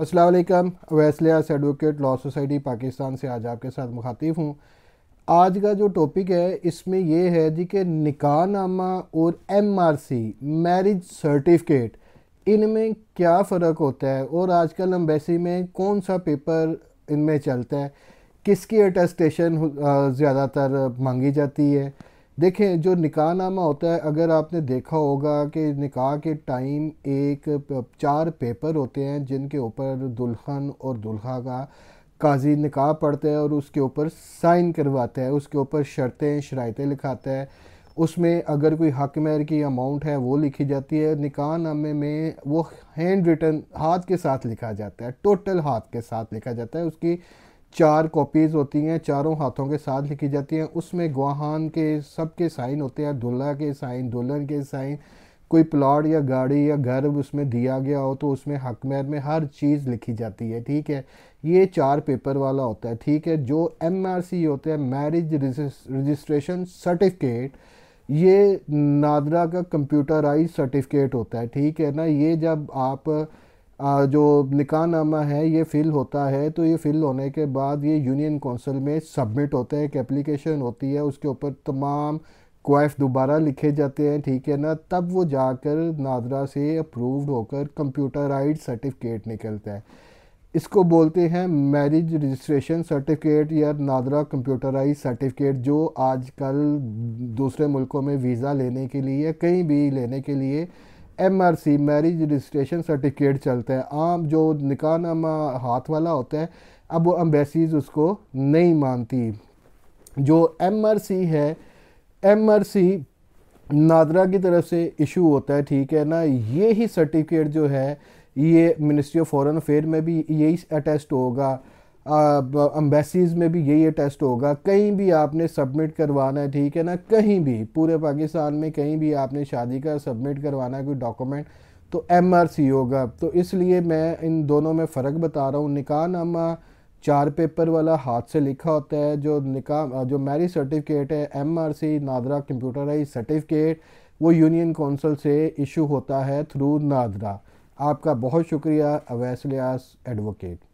असलम अवैसलियास advocate law society Pakistan से आज आपके साथ मुखातिब हूँ आज का जो टॉपिक है इसमें यह है जी कि निका नामा और M R C marriage certificate इनमें क्या फ़र्क होता है और आजकल एम्बेसी में कौन सा पेपर इनमें चलता है किसकी अटेस्टेशन ज़्यादातर मांगी जाती है देखें जो निकाह नामा होता है अगर आपने देखा होगा कि निकाह के टाइम एक चार पेपर होते हैं जिनके ऊपर दुल्हन और दुल्हा का काजी निकाह पढ़ते हैं और उसके ऊपर साइन करवाता है उसके ऊपर शर्तें शरायतें लिखाता है उसमें अगर कोई हक महर की अमाउंट है वो लिखी जाती है निकाह नामे में वो हैंड रिटन हाथ के साथ लिखा जाता है टोटल हाथ के साथ लिखा जाता है उसकी चार कॉपीज़ होती हैं चारों हाथों के साथ लिखी जाती हैं उसमें गुआहान के सब के साइन होते हैं दुल्हा के साइन दुल्हन के साइन कोई प्लाट या गाड़ी या घर उसमें दिया गया हो तो उसमें हक मैर में हर चीज़ लिखी जाती है ठीक है ये चार पेपर वाला होता है ठीक है जो एम आर सी होते हैं मैरिज रजिस्ट्रेशन सर्टिफिकेट ये नादरा का कंप्यूटराइज सर्टिफिकेट होता है ठीक है ना ये जब आप जो निकाहनामा है ये फ़िल होता है तो ये फ़िल होने के बाद ये यूनियन कौंसिल में सबमिट होता है एक एप्लीकेशन होती है उसके ऊपर तमाम क्वाइफ दोबारा लिखे जाते हैं ठीक है ना तब वो जाकर नादरा से अप्रूव्ड होकर कंप्यूटराइज सर्टिफिकेट निकलता है इसको बोलते हैं मैरिज रजिस्ट्रेशन सर्टिफिकेट या नादरा कंप्यूटराइज सर्टिफिकेट जो आजकल दूसरे मुल्कों में वीज़ा लेने के लिए या कहीं भी लेने के लिए एमआरसी मैरिज रजिस्ट्रेशन सर्टिफिकेट चलता है आम जो निकाह नामा हाथ वाला होता है अब वो एम्बेसीज उसको नहीं मानती जो एमआरसी है एमआरसी नादरा की तरफ से इशू होता है ठीक है ना ये ही सर्टिफिकेट जो है ये मिनिस्ट्री ऑफ फॉरेन अफेयर में भी यही अटेस्ट होगा अम्बेसीज़ में भी यही टेस्ट होगा कहीं भी आपने सबमिट करवाना है ठीक है ना कहीं भी पूरे पाकिस्तान में कहीं भी आपने शादी का सबमिट करवाना है कोई डॉक्यूमेंट तो एम आर सी होगा तो इसलिए मैं इन दोनों में फ़र्क बता रहा हूँ निका नामा चार पेपर वाला हाथ से लिखा होता है जो निकाह जो मैरिज सर्टिफिकेट है M R C NADRA computerize certificate वो यूनियन कौंसल से इशू होता है थ्रू नादरा आपका बहुत शुक्रिया अवैस एडवोकेट